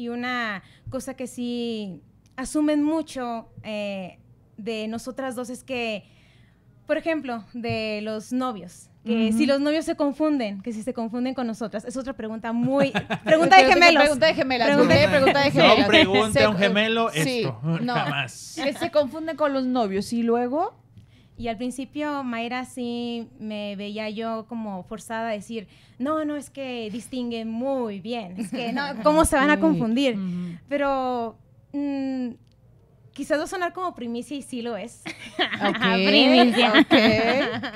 y una cosa que sí asumen mucho eh, de nosotras dos es que, por ejemplo, de los novios. Que si los novios se confunden, que si se confunden con nosotras, es otra pregunta muy... Pregunta de gemelos. Pregunta de gemelas. Pregunta, de, No pregunte a un gemelo esto. no. Que se confunden con los novios y luego... Y al principio Mayra sí me veía yo como forzada a decir, no, no, es que distinguen muy bien, es que no, ¿cómo se van a confundir? Pero mm, quizás va a sonar como primicia y sí lo es. primicia.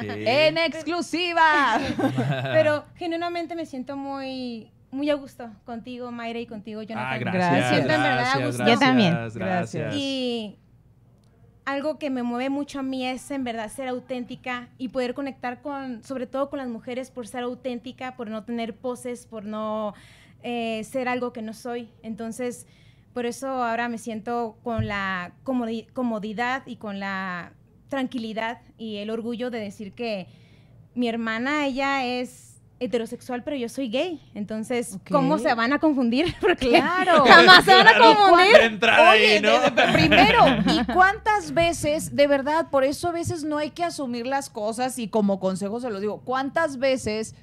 En exclusiva. Pero genuinamente me siento muy muy a gusto contigo, Mayra, y contigo, Jonathan. Ah, gracias. Me siento en verdad a gusto. Yo también. Gracias. Y algo que me mueve mucho a mí es en verdad ser auténtica y poder conectar con, sobre todo con las mujeres por ser auténtica, por no tener poses, por no eh, ser algo que no soy. Entonces, por eso ahora me siento con la comodidad y con la tranquilidad y el orgullo de decir que mi hermana, ella es heterosexual, pero yo soy gay. Entonces, ¿cómo se van a confundir? Porque claro. jamás van a confundir. primero, ¿y cuántas veces, de verdad, por eso a veces no hay que asumir las cosas y como consejo se lo digo, ¿cuántas veces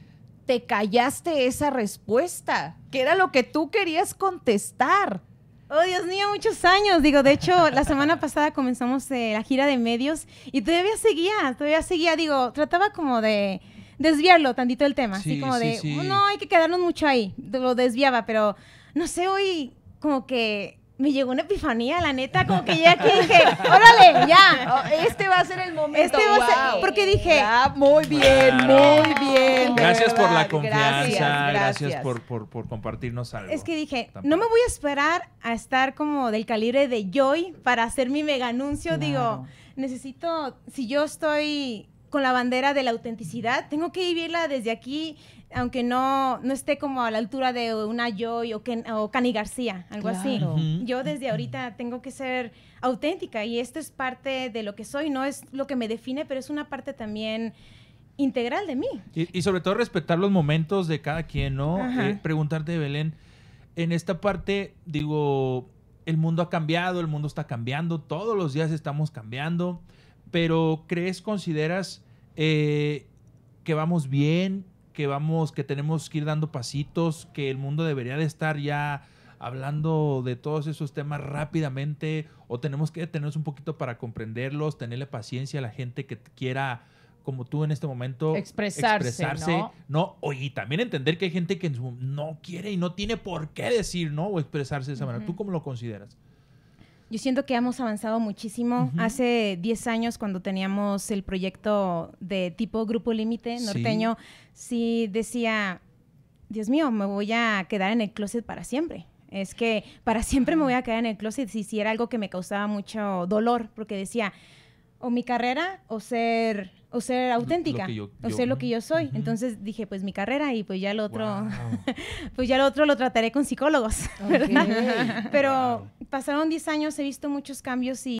te callaste esa respuesta? Que era lo que tú querías contestar. Oh, Dios mío, muchos años. Digo, de hecho, la semana pasada comenzamos eh, la gira de medios y todavía seguía, todavía seguía. Digo, trataba como de desviarlo tantito el tema, así como de, no, hay que quedarnos mucho ahí, lo desviaba, pero no sé, hoy como que me llegó una epifanía, la neta, como que ya que dije, órale, ya. Oh, este va a ser el momento. Este va a porque dije, muy bien, muy bien. Gracias por la confianza, gracias, por, por, compartirnos algo. Es que dije, no me voy a esperar a estar como del calibre de Joy para hacer mi mega anuncio. Digo, necesito, si yo estoy con la bandera de la autenticidad. Tengo que vivirla desde aquí, aunque no, no esté como a la altura de una Joy o, o Cani García, algo así. Yo desde ahorita tengo que ser auténtica y esto es parte de lo que soy, no es lo que me define, pero es una parte también integral de mí. Y, sobre todo respetar los momentos de cada quien, ¿no? Eh, preguntarte, Belén, en esta parte, digo, el mundo ha cambiado, el mundo está cambiando, todos los días estamos cambiando, pero ¿crees, consideras eh, que vamos bien, que vamos, que tenemos que ir dando pasitos, que el mundo debería de estar ya hablando de todos esos temas rápidamente o tenemos que detenernos un poquito para comprenderlos, tenerle paciencia a la gente que quiera como tú en este momento expresarse, ¿no? y también entender que hay gente que no quiere y no tiene por qué decir, ¿no? O expresarse de esa manera. ¿Tú cómo lo consideras? Yo siento que hemos avanzado muchísimo. Hace 10 años, cuando teníamos el proyecto de tipo Grupo Límite norteño, sí. decía, Dios mío, me voy a quedar en el closet para siempre. Es que para siempre me voy a quedar en el closet si era algo que me causaba mucho dolor, porque decía, o mi carrera o ser o ser auténtica o ser lo que yo soy. Entonces dije, pues mi carrera y pues ya lo otro pues ya lo otro lo trataré con psicólogos. Pero pasaron 10 años, he visto muchos cambios y